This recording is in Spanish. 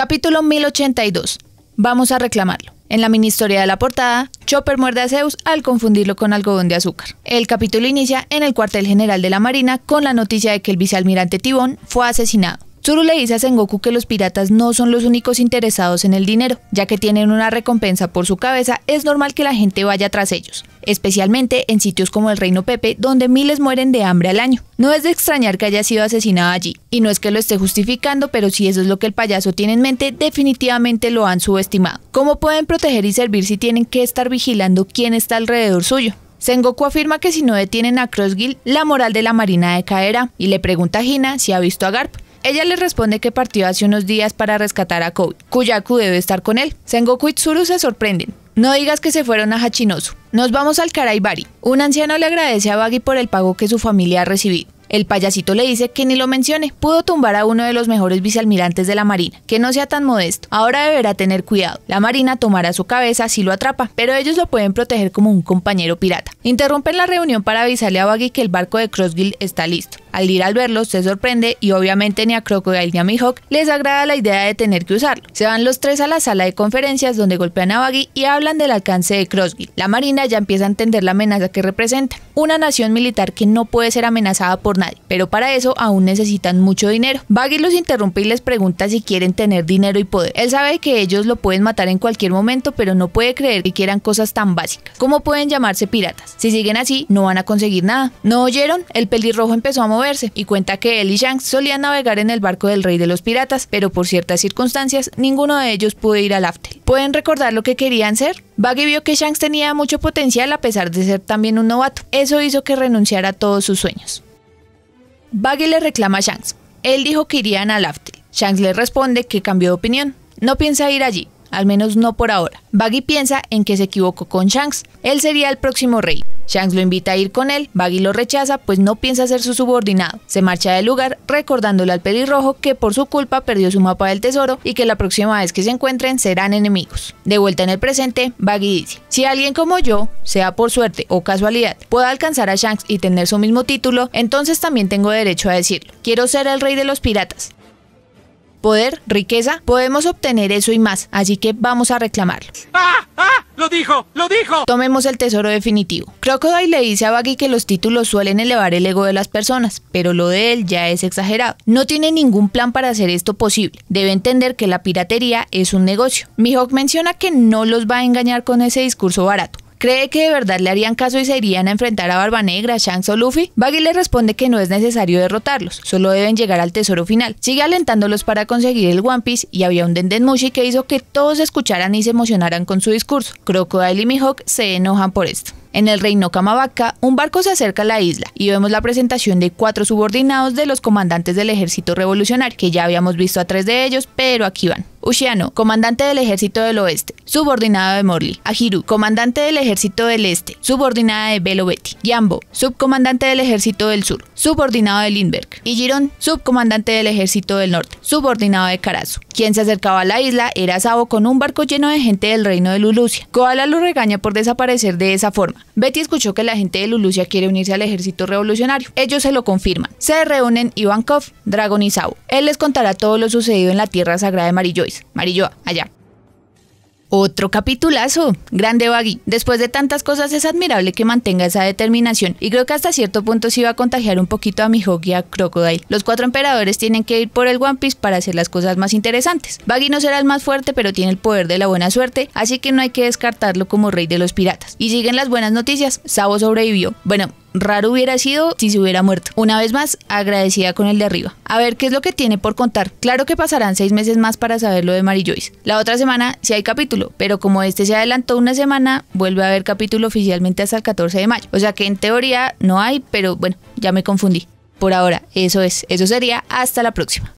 Capítulo 1082. Vamos a reclamarlo. En la mini historia de la portada, Chopper muerde a Zeus al confundirlo con algodón de azúcar. El capítulo inicia en el cuartel general de la Marina con la noticia de que el vicealmirante Tibón fue asesinado. Zuru le dice a Sengoku que los piratas no son los únicos interesados en el dinero, ya que tienen una recompensa por su cabeza, es normal que la gente vaya tras ellos, especialmente en sitios como el Reino Pepe, donde miles mueren de hambre al año. No es de extrañar que haya sido asesinado allí, y no es que lo esté justificando, pero si eso es lo que el payaso tiene en mente, definitivamente lo han subestimado. ¿Cómo pueden proteger y servir si tienen que estar vigilando quién está alrededor suyo? Sengoku afirma que si no detienen a Crossgill, la moral de la marina decaerá y le pregunta a Hina si ha visto a Garp. Ella le responde que partió hace unos días para rescatar a Kobe. Kuyaku debe estar con él. Sengoku y Tsuru se sorprenden. No digas que se fueron a Hachinosu. Nos vamos al Karaibari. Un anciano le agradece a Baggy por el pago que su familia ha recibido. El payasito le dice que ni lo mencione, pudo tumbar a uno de los mejores vicealmirantes de la Marina, que no sea tan modesto, ahora deberá tener cuidado. La Marina tomará su cabeza si lo atrapa, pero ellos lo pueden proteger como un compañero pirata. Interrumpen la reunión para avisarle a Baggy que el barco de Crossgill está listo. Al ir al verlo, se sorprende y obviamente ni a Crocodile ni a Mihawk les agrada la idea de tener que usarlo. Se van los tres a la sala de conferencias donde golpean a Baggy y hablan del alcance de Crossgill. La Marina ya empieza a entender la amenaza que representa, una nación militar que no puede ser amenazada por nadie, pero para eso aún necesitan mucho dinero. Baggy los interrumpe y les pregunta si quieren tener dinero y poder. Él sabe que ellos lo pueden matar en cualquier momento, pero no puede creer que quieran cosas tan básicas. ¿Cómo pueden llamarse piratas? Si siguen así, no van a conseguir nada. ¿No oyeron? El pelirrojo empezó a moverse y cuenta que él y Shanks solían navegar en el barco del rey de los piratas, pero por ciertas circunstancias, ninguno de ellos pudo ir al Aftel. ¿Pueden recordar lo que querían ser? Baggy vio que Shanks tenía mucho potencial a pesar de ser también un novato. Eso hizo que renunciara a todos sus sueños. Baggy le reclama a Shanks. Él dijo que irían a Aftel. Shanks le responde que cambió de opinión. No piensa ir allí, al menos no por ahora. Baggy piensa en que se equivocó con Shanks. Él sería el próximo rey. Shanks lo invita a ir con él, Baggy lo rechaza pues no piensa ser su subordinado. Se marcha del lugar recordándole al pelirrojo que por su culpa perdió su mapa del tesoro y que la próxima vez que se encuentren serán enemigos. De vuelta en el presente, Baggy dice, si alguien como yo, sea por suerte o casualidad, pueda alcanzar a Shanks y tener su mismo título, entonces también tengo derecho a decirlo. Quiero ser el rey de los piratas, poder, riqueza, podemos obtener eso y más, así que vamos a reclamarlo. ¡Ah! ¡Lo dijo! ¡Lo dijo! Tomemos el tesoro definitivo. Crocodile le dice a Baggy que los títulos suelen elevar el ego de las personas, pero lo de él ya es exagerado. No tiene ningún plan para hacer esto posible. Debe entender que la piratería es un negocio. Mihawk menciona que no los va a engañar con ese discurso barato ¿Cree que de verdad le harían caso y se irían a enfrentar a Barbanegra, Shanks o Luffy? Baggy le responde que no es necesario derrotarlos, solo deben llegar al tesoro final. Sigue alentándolos para conseguir el One Piece y había un Mushi que hizo que todos escucharan y se emocionaran con su discurso. Crocodile y Mihawk se enojan por esto. En el reino Kamabaka, un barco se acerca a la isla y vemos la presentación de cuatro subordinados de los comandantes del ejército revolucionario, que ya habíamos visto a tres de ellos, pero aquí van. Ushiano, comandante del Ejército del Oeste, subordinado de Morley. Ajiru, comandante del Ejército del Este, subordinada de Belo Betty. Yambo, subcomandante del Ejército del Sur, subordinado de Lindbergh. Y Girón, subcomandante del Ejército del Norte, subordinado de Carazo. Quien se acercaba a la isla era Sabo con un barco lleno de gente del reino de Lulucia. Koala lo regaña por desaparecer de esa forma. Betty escuchó que la gente de Lulucia quiere unirse al ejército revolucionario. Ellos se lo confirman. Se reúnen Ivankov, Dragon y Sabo. Él les contará todo lo sucedido en la tierra sagrada de Marilloy Marilloa, allá. Otro capitulazo, grande Baggy. Después de tantas cosas es admirable que mantenga esa determinación y creo que hasta cierto punto sí va a contagiar un poquito a mi y a Crocodile. Los cuatro emperadores tienen que ir por el One Piece para hacer las cosas más interesantes. Baggy no será el más fuerte pero tiene el poder de la buena suerte, así que no hay que descartarlo como rey de los piratas. Y siguen las buenas noticias, Sabo sobrevivió. Bueno, Raro hubiera sido si se hubiera muerto. Una vez más, agradecida con el de arriba. A ver qué es lo que tiene por contar. Claro que pasarán seis meses más para saber lo de Mary Joyce. La otra semana sí hay capítulo, pero como este se adelantó una semana, vuelve a haber capítulo oficialmente hasta el 14 de mayo. O sea que en teoría no hay, pero bueno, ya me confundí. Por ahora, eso es. Eso sería. Hasta la próxima.